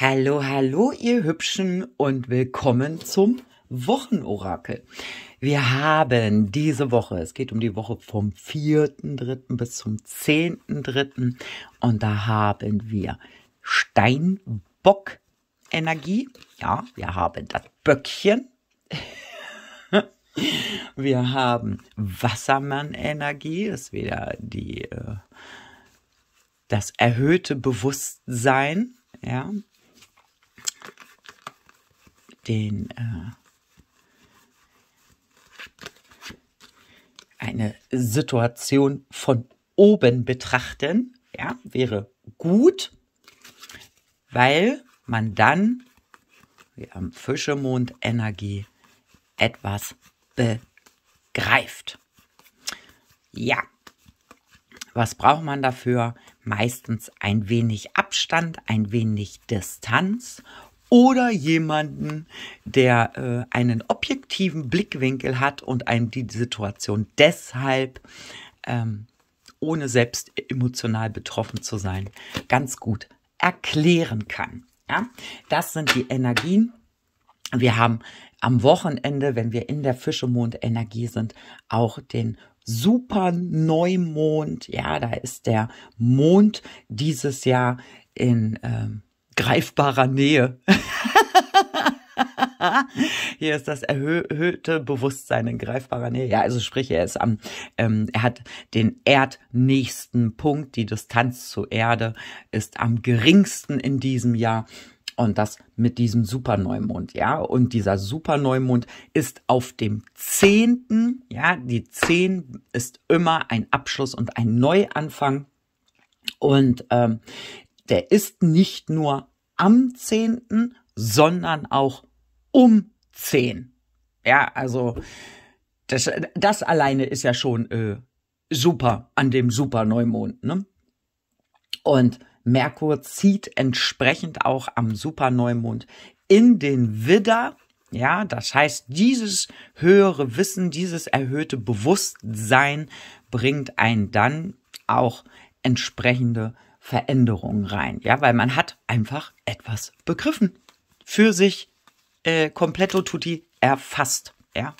Hallo, hallo, ihr Hübschen und willkommen zum Wochenorakel. Wir haben diese Woche, es geht um die Woche vom 4.3. bis zum 10.3. und da haben wir Steinbock-Energie. Ja, wir haben das Böckchen. wir haben Wassermann-Energie, Das ist wieder die, äh, das erhöhte Bewusstsein. Ja, den äh, eine Situation von oben betrachten, ja, wäre gut, weil man dann, wir haben Fischemond Energie, etwas begreift. Ja, was braucht man dafür? Meistens ein wenig Abstand, ein wenig Distanz oder jemanden, der äh, einen objektiven Blickwinkel hat und einen die Situation deshalb, ähm, ohne selbst emotional betroffen zu sein, ganz gut erklären kann. Ja? Das sind die Energien. Wir haben am Wochenende, wenn wir in der Fischemond-Energie sind, auch den Super Neumond. Ja, da ist der Mond dieses Jahr in ähm, greifbarer Nähe. Hier ist das erhöhte Bewusstsein in greifbarer Nähe. Ja, also sprich, er ist am, ähm, er hat den erdnächsten Punkt, die Distanz zur Erde ist am geringsten in diesem Jahr. Und das mit diesem Superneumond, ja. Und dieser Superneumond ist auf dem zehnten, ja, die zehn ist immer ein Abschluss und ein Neuanfang. Und ähm, der ist nicht nur am 10., sondern auch um 10. Ja, also das, das alleine ist ja schon äh, super an dem Superneumond. Ne? Und Merkur zieht entsprechend auch am Superneumond in den Widder. Ja, das heißt, dieses höhere Wissen, dieses erhöhte Bewusstsein bringt einen dann auch entsprechende Veränderungen rein. Ja, weil man hat einfach etwas begriffen. Für sich äh, completo tutti erfasst. Ja.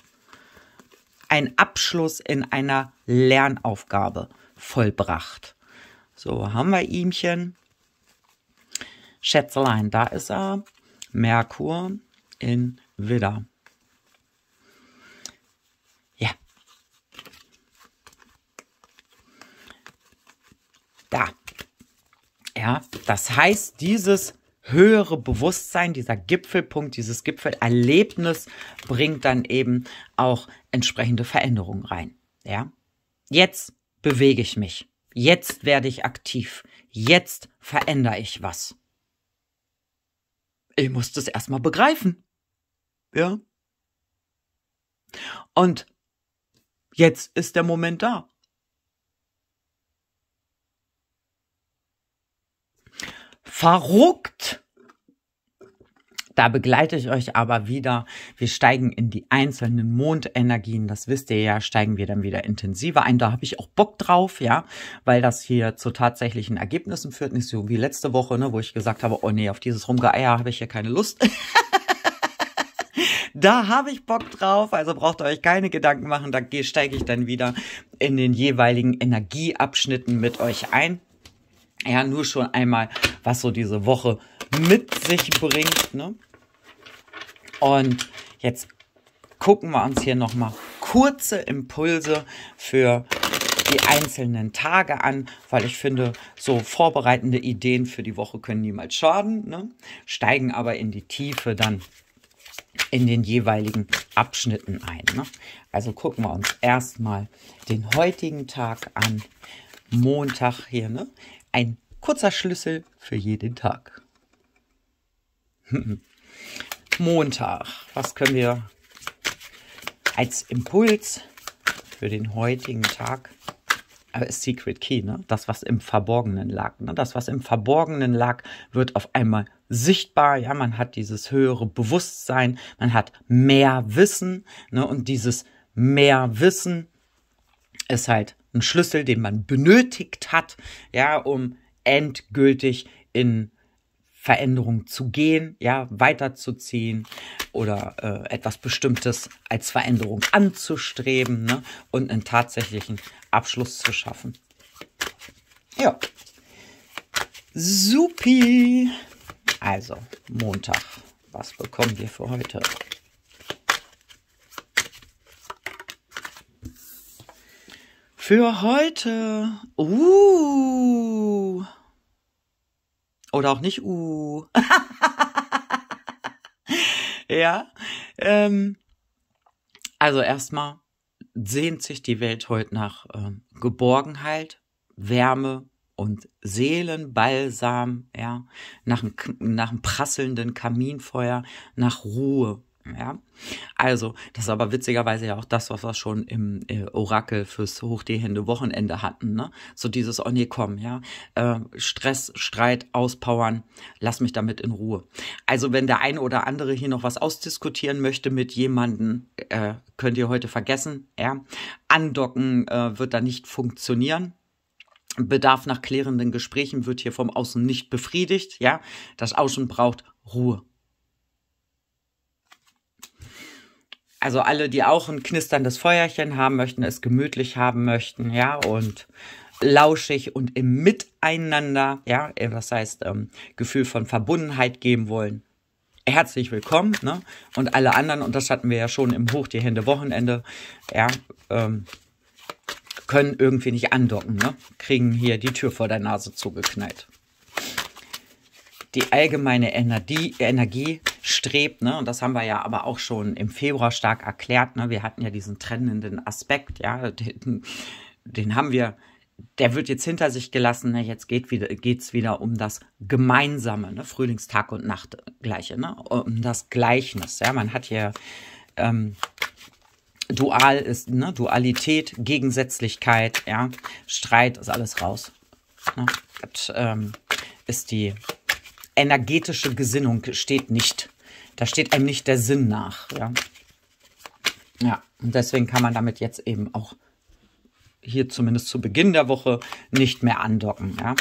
Ein Abschluss in einer Lernaufgabe vollbracht. So, haben wir ihmchen. Schätzelein, da ist er. Merkur in Widder. Ja. Da. Ja, das heißt, dieses höhere Bewusstsein, dieser Gipfelpunkt, dieses Gipfelerlebnis bringt dann eben auch entsprechende Veränderungen rein. Ja, jetzt bewege ich mich. Jetzt werde ich aktiv. Jetzt verändere ich was. Ich muss das erstmal begreifen. Ja. Und jetzt ist der Moment da. verrückt. Da begleite ich euch aber wieder. Wir steigen in die einzelnen Mondenergien. Das wisst ihr ja, steigen wir dann wieder intensiver ein. Da habe ich auch Bock drauf, ja, weil das hier zu tatsächlichen Ergebnissen führt. Nicht so wie letzte Woche, ne, wo ich gesagt habe, oh nee, auf dieses Rumgeeier habe ich hier keine Lust. da habe ich Bock drauf, also braucht ihr euch keine Gedanken machen. Da steige ich dann wieder in den jeweiligen Energieabschnitten mit euch ein. Ja, nur schon einmal, was so diese Woche mit sich bringt. Ne? Und jetzt gucken wir uns hier nochmal kurze Impulse für die einzelnen Tage an, weil ich finde, so vorbereitende Ideen für die Woche können niemals schaden, ne? steigen aber in die Tiefe dann in den jeweiligen Abschnitten ein. Ne? Also gucken wir uns erstmal den heutigen Tag an. Montag hier, ne? Ein kurzer Schlüssel für jeden Tag. Montag. Was können wir als Impuls für den heutigen Tag? Aber ist Secret Key, ne? Das, was im Verborgenen lag. Ne? Das, was im Verborgenen lag, wird auf einmal sichtbar. Ja, man hat dieses höhere Bewusstsein, man hat mehr Wissen, ne? Und dieses mehr Wissen ist halt ein Schlüssel, den man benötigt hat, ja, um endgültig in Veränderung zu gehen, ja, weiterzuziehen oder äh, etwas Bestimmtes als Veränderung anzustreben ne, und einen tatsächlichen Abschluss zu schaffen. Ja. Supi. Also, Montag. Was bekommen wir für heute? für heute. Uh. Oder auch nicht uh. ja. Ähm, also erstmal sehnt sich die Welt heute nach äh, Geborgenheit, Wärme und Seelenbalsam, ja, nach einem, nach einem prasselnden Kaminfeuer, nach Ruhe, ja? Also, das ist aber witzigerweise ja auch das, was wir schon im äh, Orakel fürs hochdehende Wochenende hatten. Ne? So dieses, oh nee, komm, ja. Äh, Stress, Streit, Auspowern, lass mich damit in Ruhe. Also, wenn der eine oder andere hier noch was ausdiskutieren möchte mit jemandem, äh, könnt ihr heute vergessen. Ja? Andocken äh, wird da nicht funktionieren. Bedarf nach klärenden Gesprächen wird hier vom Außen nicht befriedigt. Ja, das Außen braucht Ruhe. also alle, die auch ein knisterndes Feuerchen haben möchten, es gemütlich haben möchten, ja, und lauschig und im Miteinander, ja, das äh, heißt, ähm, Gefühl von Verbundenheit geben wollen. Herzlich willkommen, ne? Und alle anderen, und das hatten wir ja schon im Hoch die Hände Wochenende, ja, ähm, können irgendwie nicht andocken, ne? Kriegen hier die Tür vor der Nase zugeknallt. Die allgemeine Energie, Energie strebt. Ne? Und das haben wir ja aber auch schon im Februar stark erklärt. Ne? Wir hatten ja diesen trennenden Aspekt, ja, den, den haben wir der wird jetzt hinter sich gelassen. Ne? Jetzt geht wieder, geht's wieder um das Gemeinsame, ne? Frühlingstag und Nacht gleiche, ne? um das Gleichnis. Ja, man hat hier ähm, Dual ist ne? Dualität, Gegensätzlichkeit, ja, Streit ist alles raus. Ne? Das ähm, ist die energetische Gesinnung steht nicht. Da steht einem nicht der Sinn nach. Ja, ja und deswegen kann man damit jetzt eben auch hier zumindest zu Beginn der Woche nicht mehr andocken. Ja?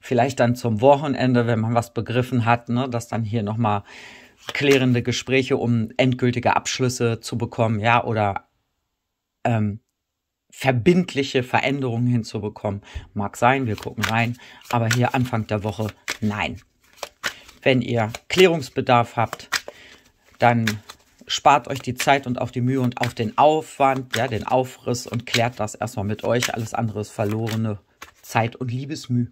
Vielleicht dann zum Wochenende, wenn man was begriffen hat, ne, dass dann hier nochmal klärende Gespräche, um endgültige Abschlüsse zu bekommen, ja, oder ähm, verbindliche Veränderungen hinzubekommen. Mag sein, wir gucken rein, aber hier Anfang der Woche nein. Wenn ihr Klärungsbedarf habt, dann spart euch die Zeit und auch die Mühe und auch den Aufwand, ja, den Aufriss und klärt das erstmal mit euch. Alles andere ist verlorene Zeit und Liebesmüh.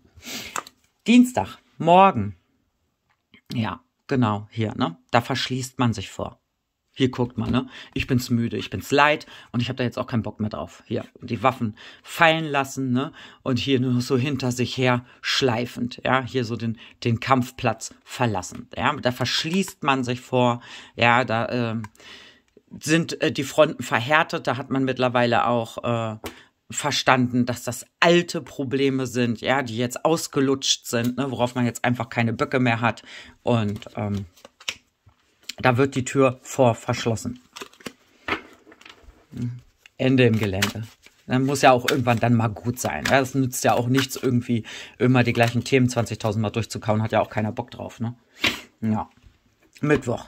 Dienstag, morgen. Ja, genau, hier, ne? Da verschließt man sich vor. Hier guckt mal, ne? Ich bin's müde, ich bin's leid und ich habe da jetzt auch keinen Bock mehr drauf. Hier, die Waffen fallen lassen, ne? Und hier nur so hinter sich her schleifend, ja? Hier so den, den Kampfplatz verlassen, ja? Da verschließt man sich vor, ja? Da, ähm, sind äh, die Fronten verhärtet. Da hat man mittlerweile auch äh, verstanden, dass das alte Probleme sind, ja, die jetzt ausgelutscht sind, ne, worauf man jetzt einfach keine Böcke mehr hat. Und ähm, da wird die Tür vor verschlossen. Mhm. Ende im Gelände. Dann muss ja auch irgendwann dann mal gut sein. Es ne? nützt ja auch nichts, irgendwie immer die gleichen Themen 20.000 Mal durchzukauen. Hat ja auch keiner Bock drauf. Ne? Ja. Mittwoch.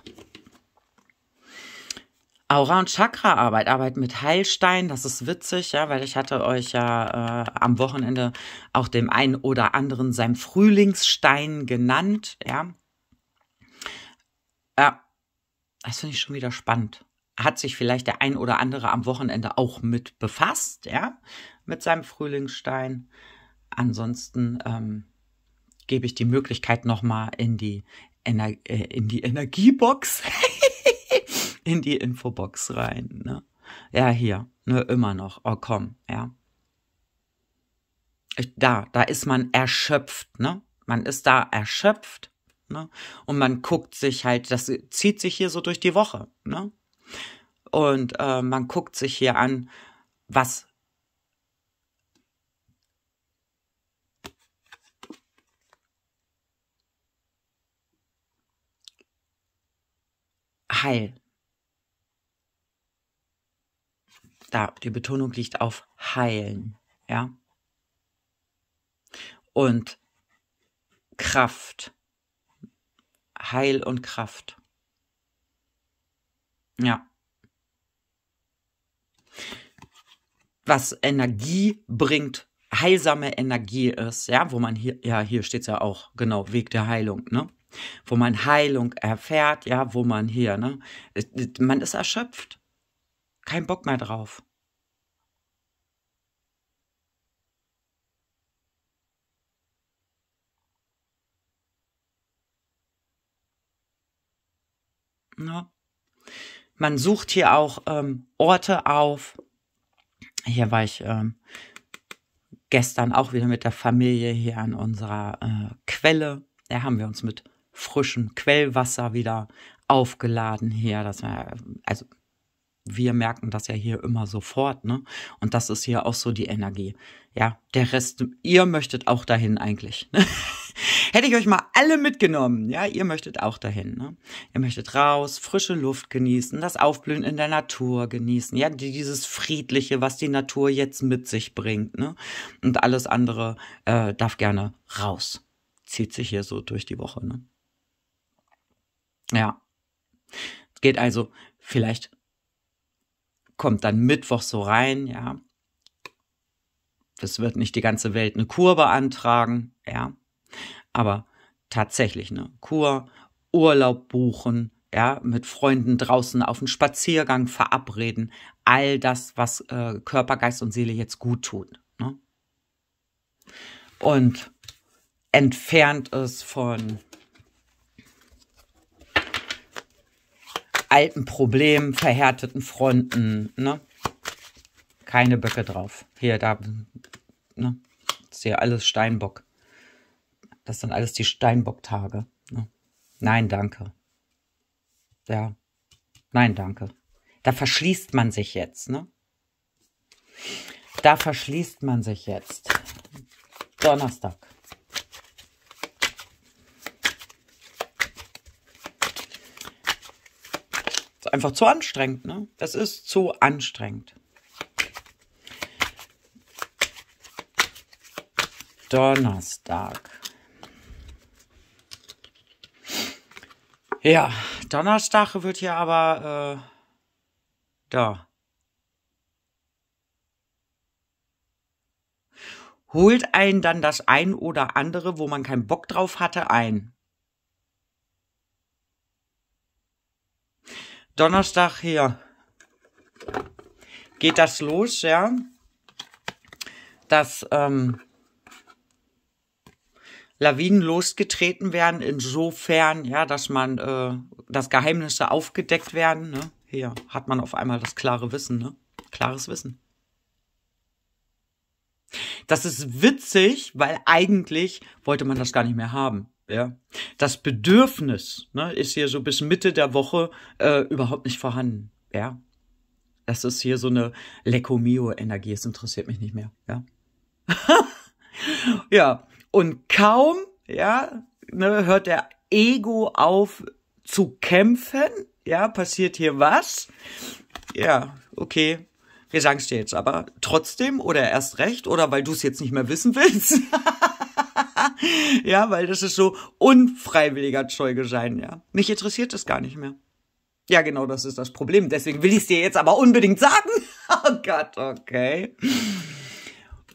Aura- und Chakra-Arbeit, Arbeit mit Heilstein, das ist witzig, ja, weil ich hatte euch ja äh, am Wochenende auch dem einen oder anderen seinem Frühlingsstein genannt, ja. Ja, das finde ich schon wieder spannend. Hat sich vielleicht der ein oder andere am Wochenende auch mit befasst, ja, mit seinem Frühlingsstein. Ansonsten ähm, gebe ich die Möglichkeit nochmal in die, Ener äh, in die Energiebox, in die Infobox rein. Ne? Ja, hier, ne, immer noch. Oh komm, ja. da, da ist man erschöpft, ne? Man ist da erschöpft Ne? Und man guckt sich halt, das zieht sich hier so durch die Woche. Ne? Und äh, man guckt sich hier an, was heil. Da, die Betonung liegt auf heilen, ja. Und Kraft Heil und Kraft. Ja. Was Energie bringt, heilsame Energie ist, ja, wo man hier, ja, hier steht es ja auch, genau, Weg der Heilung, ne? Wo man Heilung erfährt, ja, wo man hier, ne? Man ist erschöpft. Kein Bock mehr drauf. Ne? Man sucht hier auch ähm, Orte auf. Hier war ich ähm, gestern auch wieder mit der Familie hier an unserer äh, Quelle. Da haben wir uns mit frischem Quellwasser wieder aufgeladen hier. Das war, also wir merken das ja hier immer sofort, ne? Und das ist hier auch so die Energie. Ja, der Rest, ihr möchtet auch dahin eigentlich. Hätte ich euch mal alle mitgenommen. Ja, ihr möchtet auch dahin. Ne? Ihr möchtet raus, frische Luft genießen, das Aufblühen in der Natur genießen. Ja, dieses Friedliche, was die Natur jetzt mit sich bringt. Ne? Und alles andere äh, darf gerne raus. Zieht sich hier so durch die Woche. Ne? Ja. Geht also vielleicht kommt dann Mittwoch so rein, ja. Es wird nicht die ganze Welt eine Kur beantragen, ja aber tatsächlich eine Kur, Urlaub buchen, ja, mit Freunden draußen auf einen Spaziergang verabreden, all das, was äh, Körper, Geist und Seele jetzt gut tut. Ne? Und entfernt ist von alten Problemen, verhärteten Fronten, ne? Keine Böcke drauf. Hier, da, ne? Ist hier alles Steinbock. Das sind alles die Steinbock-Tage. Ne? Nein, danke. Ja. Nein, danke. Da verschließt man sich jetzt, ne? Da verschließt man sich jetzt. Donnerstag. Ist einfach zu anstrengend, ne? Es ist zu anstrengend. Donnerstag. Ja, Donnerstag wird hier aber äh, da. Holt einen dann das ein oder andere, wo man keinen Bock drauf hatte, ein. Donnerstag hier geht das los, ja, dass ähm, Lawinen losgetreten werden, insofern, ja, dass man, äh, dass Geheimnisse aufgedeckt werden. Ne? Hier hat man auf einmal das klare Wissen, ne? Klares Wissen. Das ist witzig, weil eigentlich wollte man das gar nicht mehr haben. Ja? Das Bedürfnis ne, ist hier so bis Mitte der Woche äh, überhaupt nicht vorhanden. Ja? Das ist hier so eine Lecco Mio-Energie. Es interessiert mich nicht mehr. Ja? ja, und kaum, ja, ne, hört der Ego auf zu kämpfen, ja, passiert hier was? Ja, okay. Wir sagen es dir jetzt aber trotzdem oder erst recht oder weil du es jetzt nicht mehr wissen willst. ja, weil das ist so unfreiwilliger Zeuge sein, ja. Mich interessiert das gar nicht mehr. Ja, genau, das ist das Problem. Deswegen will ich es dir jetzt aber unbedingt sagen. oh Gott, okay.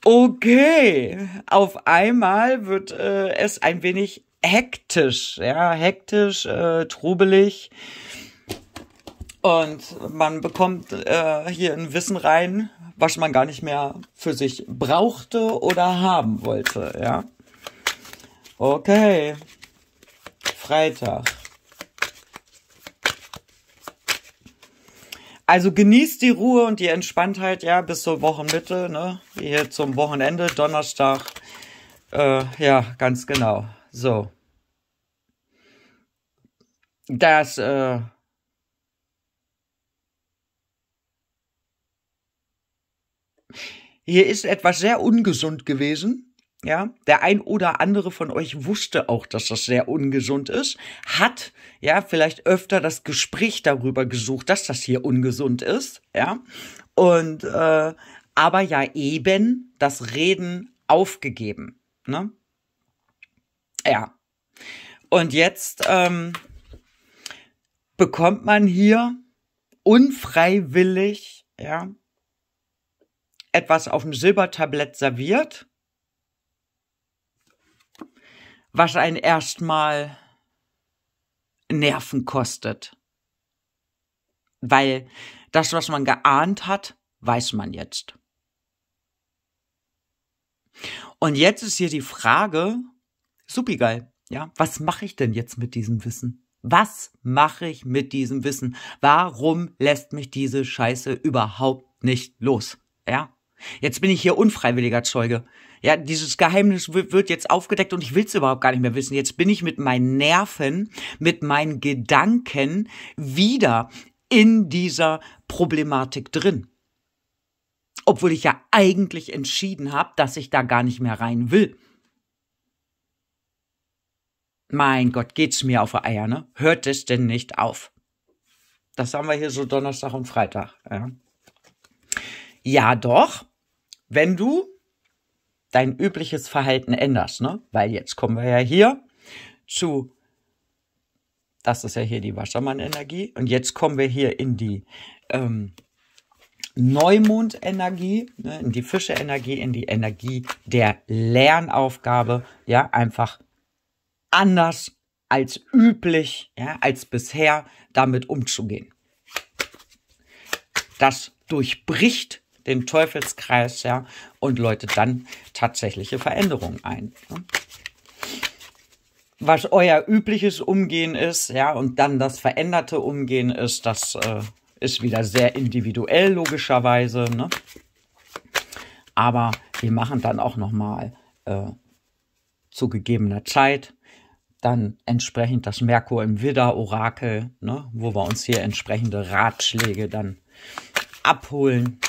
Okay, auf einmal wird äh, es ein wenig hektisch, ja, hektisch, äh, trubelig. Und man bekommt äh, hier ein Wissen rein, was man gar nicht mehr für sich brauchte oder haben wollte, ja. Okay. Freitag. Also genießt die Ruhe und die Entspanntheit, ja, bis zur Wochenmitte, ne? Hier zum Wochenende, Donnerstag. Äh, ja, ganz genau. So. Das, äh, hier ist etwas sehr ungesund gewesen ja, der ein oder andere von euch wusste auch, dass das sehr ungesund ist, hat ja vielleicht öfter das Gespräch darüber gesucht, dass das hier ungesund ist, ja, und äh, aber ja eben das Reden aufgegeben, ne? Ja. Und jetzt ähm, bekommt man hier unfreiwillig, ja, etwas auf dem Silbertablett serviert was einen erstmal Nerven kostet. Weil das, was man geahnt hat, weiß man jetzt. Und jetzt ist hier die Frage, supigeil, ja, was mache ich denn jetzt mit diesem Wissen? Was mache ich mit diesem Wissen? Warum lässt mich diese Scheiße überhaupt nicht los? Ja? Jetzt bin ich hier unfreiwilliger Zeuge. Ja, dieses Geheimnis wird jetzt aufgedeckt und ich will es überhaupt gar nicht mehr wissen. Jetzt bin ich mit meinen Nerven, mit meinen Gedanken wieder in dieser Problematik drin. Obwohl ich ja eigentlich entschieden habe, dass ich da gar nicht mehr rein will. Mein Gott, geht's mir auf Eier, ne? Hört es denn nicht auf? Das haben wir hier so Donnerstag und Freitag. Ja. Ja, doch, wenn du dein übliches Verhalten änderst, ne? Weil jetzt kommen wir ja hier zu, das ist ja hier die Wassermann-Energie und jetzt kommen wir hier in die ähm, Neumond-Energie, ne? in die Fische-Energie, in die Energie der Lernaufgabe, ja, einfach anders als üblich, ja, als bisher damit umzugehen. Das durchbricht dem Teufelskreis, ja, und läutet dann tatsächliche Veränderungen ein. Ja. Ne? Was euer übliches Umgehen ist, ja, und dann das veränderte Umgehen ist, das äh, ist wieder sehr individuell logischerweise, ne? Aber wir machen dann auch nochmal äh, zu gegebener Zeit dann entsprechend das Merkur im Widder-Orakel, ne, wo wir uns hier entsprechende Ratschläge dann abholen.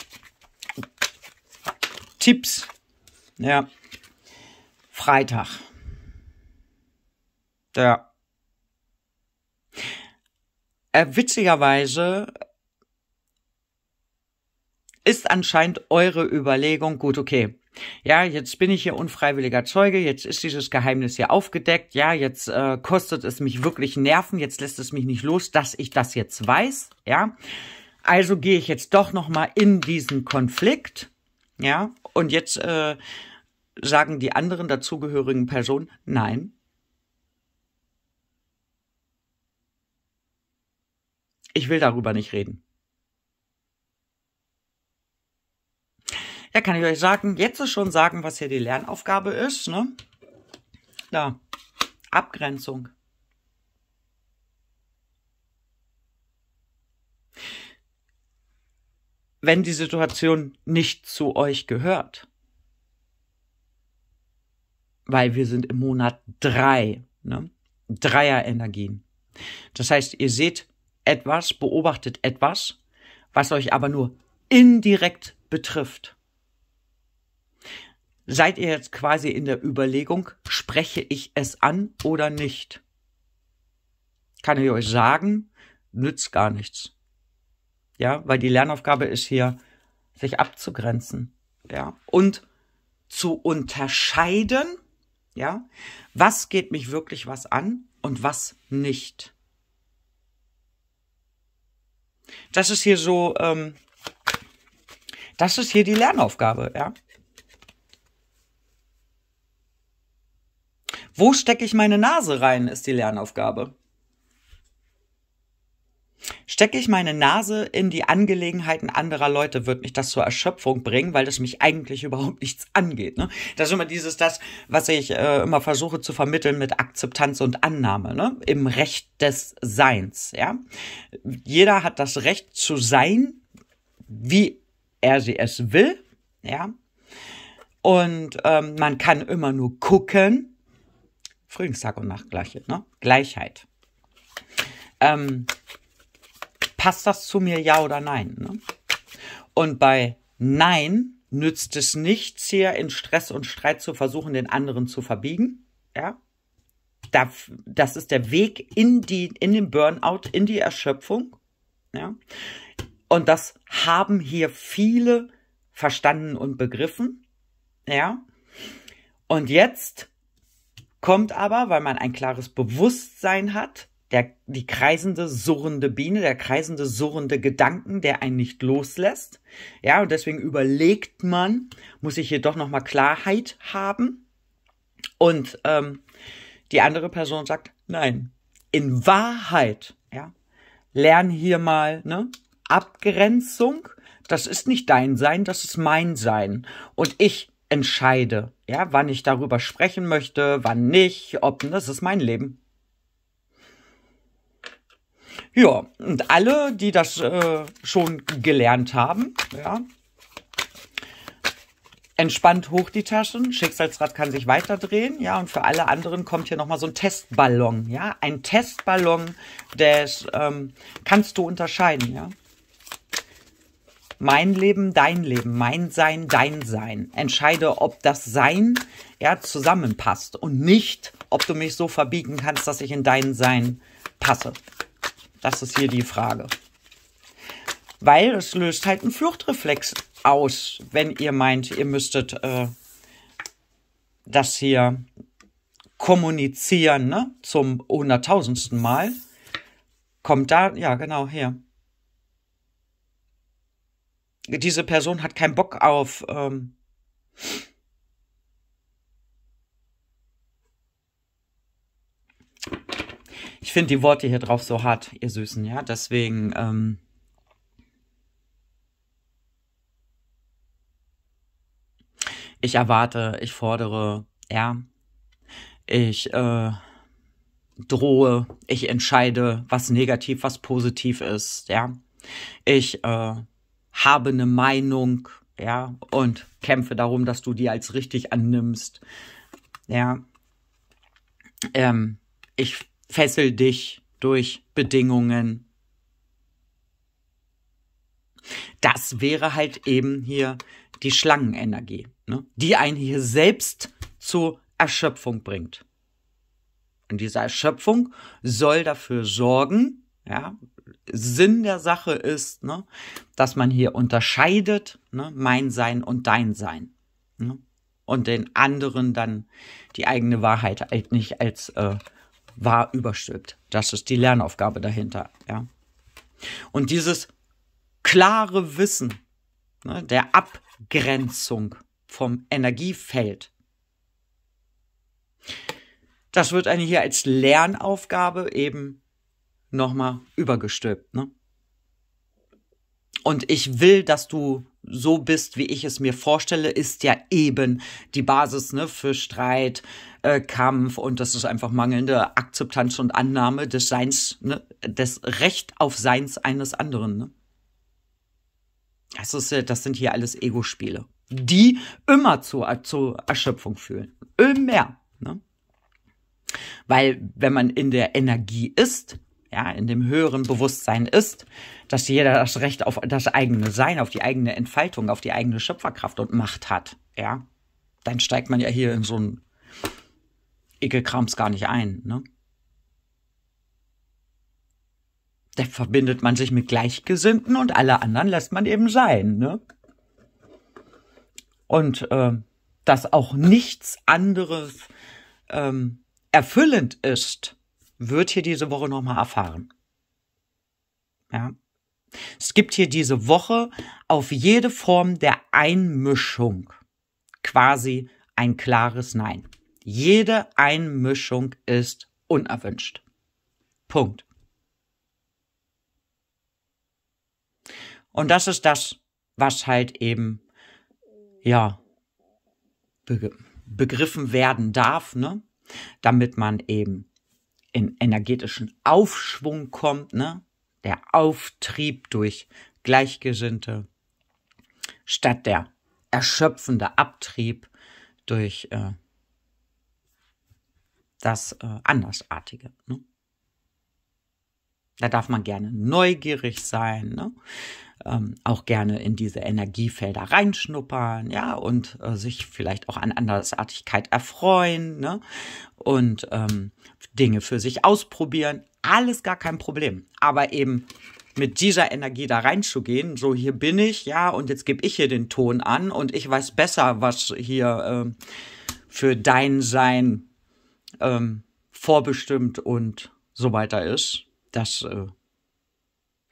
Tipps. Ja. Freitag. Ja. Äh, witzigerweise ist anscheinend eure Überlegung, gut, okay, ja, jetzt bin ich hier unfreiwilliger Zeuge, jetzt ist dieses Geheimnis hier aufgedeckt, ja, jetzt äh, kostet es mich wirklich Nerven, jetzt lässt es mich nicht los, dass ich das jetzt weiß, ja. Also gehe ich jetzt doch nochmal in diesen Konflikt, ja, und jetzt äh, sagen die anderen dazugehörigen Personen, nein. Ich will darüber nicht reden. Ja, kann ich euch sagen, jetzt ist schon sagen, was hier die Lernaufgabe ist. Ne? Da, Abgrenzung. wenn die Situation nicht zu euch gehört. Weil wir sind im Monat drei, ne? Dreier-Energien. Das heißt, ihr seht etwas, beobachtet etwas, was euch aber nur indirekt betrifft. Seid ihr jetzt quasi in der Überlegung, spreche ich es an oder nicht? Kann ich euch sagen, nützt gar nichts. Ja, weil die Lernaufgabe ist hier, sich abzugrenzen. Ja, und zu unterscheiden. Ja, was geht mich wirklich was an und was nicht. Das ist hier so, ähm, das ist hier die Lernaufgabe, ja. Wo stecke ich meine Nase rein, ist die Lernaufgabe. Stecke ich meine Nase in die Angelegenheiten anderer Leute, wird mich das zur Erschöpfung bringen, weil das mich eigentlich überhaupt nichts angeht. Ne? Das ist immer dieses, das, was ich äh, immer versuche zu vermitteln mit Akzeptanz und Annahme, ne? im Recht des Seins. Ja? Jeder hat das Recht zu sein, wie er sie es will. Ja? Und ähm, man kann immer nur gucken. Frühlingstag und Nachtgleiche, ne? Gleichheit. Ähm, passt das zu mir, ja oder nein? Ne? Und bei Nein nützt es nichts, hier in Stress und Streit zu versuchen, den anderen zu verbiegen. Ja. Das ist der Weg in, die, in den Burnout, in die Erschöpfung. Ja. Und das haben hier viele verstanden und begriffen. Ja. Und jetzt kommt aber, weil man ein klares Bewusstsein hat, der, die kreisende, surrende Biene, der kreisende, surrende Gedanken, der einen nicht loslässt. Ja, und deswegen überlegt man, muss ich hier doch nochmal Klarheit haben. Und ähm, die andere Person sagt, nein, in Wahrheit, ja, lern hier mal, ne, Abgrenzung, das ist nicht dein Sein, das ist mein Sein. Und ich entscheide, ja, wann ich darüber sprechen möchte, wann nicht, ob, ne, das ist mein Leben. Ja, und alle, die das äh, schon gelernt haben, ja, entspannt hoch die Taschen, Schicksalsrad kann sich weiterdrehen, ja, und für alle anderen kommt hier nochmal so ein Testballon, ja, ein Testballon, das ähm, kannst du unterscheiden, ja. Mein Leben, dein Leben, mein Sein, dein Sein. Entscheide, ob das Sein ja, zusammenpasst und nicht, ob du mich so verbiegen kannst, dass ich in dein Sein passe. Das ist hier die Frage. Weil es löst halt einen Fluchtreflex aus, wenn ihr meint, ihr müsstet äh, das hier kommunizieren, ne? Zum hunderttausendsten Mal. Kommt da, ja, genau, her. Diese Person hat keinen Bock auf ähm, Ich finde die Worte hier drauf so hart, ihr Süßen, ja. Deswegen, ähm, ich erwarte, ich fordere, ja. Ich äh, drohe, ich entscheide, was negativ, was positiv ist, ja. Ich äh, habe eine Meinung, ja, und kämpfe darum, dass du die als richtig annimmst, ja. Ähm, ich Fessel dich durch Bedingungen. Das wäre halt eben hier die Schlangenenergie, ne? die einen hier selbst zur Erschöpfung bringt. Und diese Erschöpfung soll dafür sorgen, ja, Sinn der Sache ist, ne, dass man hier unterscheidet, ne, mein Sein und dein Sein. Ne, und den anderen dann die eigene Wahrheit halt nicht als äh, wahr überstülpt. Das ist die Lernaufgabe dahinter. Ja. Und dieses klare Wissen ne, der Abgrenzung vom Energiefeld, das wird eine hier als Lernaufgabe eben nochmal übergestülpt. Ne? Und ich will, dass du so bist, wie ich es mir vorstelle, ist ja eben die Basis ne, für Streit, äh, Kampf und das ist einfach mangelnde Akzeptanz und Annahme des Seins, ne, des Recht auf Seins eines anderen. Ne? Das, ist, das sind hier alles Ego-Spiele, die immer zur zu Erschöpfung führen. Immer. Ne? Weil wenn man in der Energie ist, ja, in dem höheren Bewusstsein ist, dass jeder das Recht auf das eigene Sein, auf die eigene Entfaltung, auf die eigene Schöpferkraft und Macht hat, ja, dann steigt man ja hier in so ein Ekelkrams gar nicht ein, ne? Da verbindet man sich mit Gleichgesinnten und alle anderen lässt man eben sein, ne? Und äh, dass auch nichts anderes ähm, erfüllend ist, wird hier diese Woche nochmal erfahren. Ja. Es gibt hier diese Woche auf jede Form der Einmischung quasi ein klares Nein. Jede Einmischung ist unerwünscht. Punkt. Und das ist das, was halt eben, ja, begriffen werden darf, ne? Damit man eben in energetischen Aufschwung kommt, ne? Der Auftrieb durch Gleichgesinnte statt der erschöpfende Abtrieb durch äh, das äh, Andersartige. Ne? Da darf man gerne neugierig sein, ne? ähm, auch gerne in diese Energiefelder reinschnuppern, ja, und äh, sich vielleicht auch an Andersartigkeit erfreuen, ne? Und ähm, Dinge für sich ausprobieren. Alles gar kein Problem. Aber eben mit dieser Energie da reinzugehen, so hier bin ich, ja, und jetzt gebe ich hier den Ton an und ich weiß besser, was hier äh, für dein Sein ähm, vorbestimmt und so weiter ist das äh,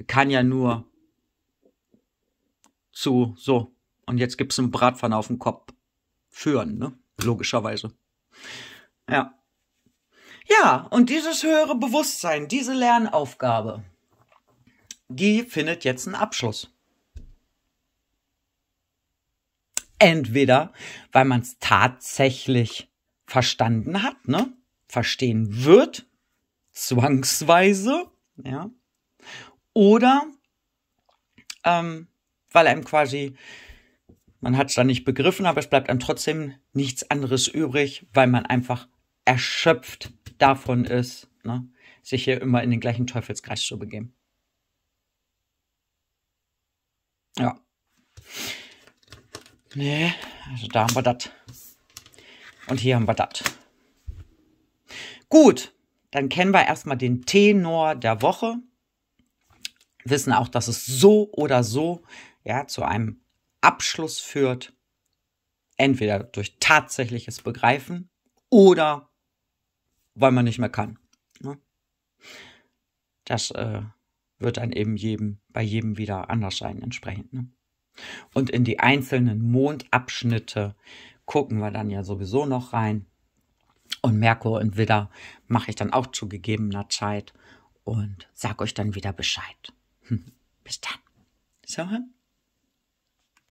kann ja nur zu so und jetzt gibt es einen Bratpfann auf den Kopf führen, ne? Logischerweise. Ja. Ja, und dieses höhere Bewusstsein, diese Lernaufgabe, die findet jetzt einen Abschluss. Entweder, weil man es tatsächlich verstanden hat, ne? Verstehen wird, zwangsweise, ja, oder ähm, weil einem quasi, man hat es dann nicht begriffen, aber es bleibt einem trotzdem nichts anderes übrig, weil man einfach erschöpft davon ist, ne, sich hier immer in den gleichen Teufelskreis zu begeben. Ja. Nee, also da haben wir das. Und hier haben wir das. Gut, dann kennen wir erstmal den Tenor der Woche, wissen auch, dass es so oder so ja, zu einem Abschluss führt, entweder durch tatsächliches Begreifen oder weil man nicht mehr kann. Ne? Das äh, wird dann eben jedem, bei jedem wieder anders sein entsprechend. Ne? Und in die einzelnen Mondabschnitte gucken wir dann ja sowieso noch rein. Und Merkur und Widder mache ich dann auch zu gegebener Zeit und sage euch dann wieder Bescheid. Bis dann. So.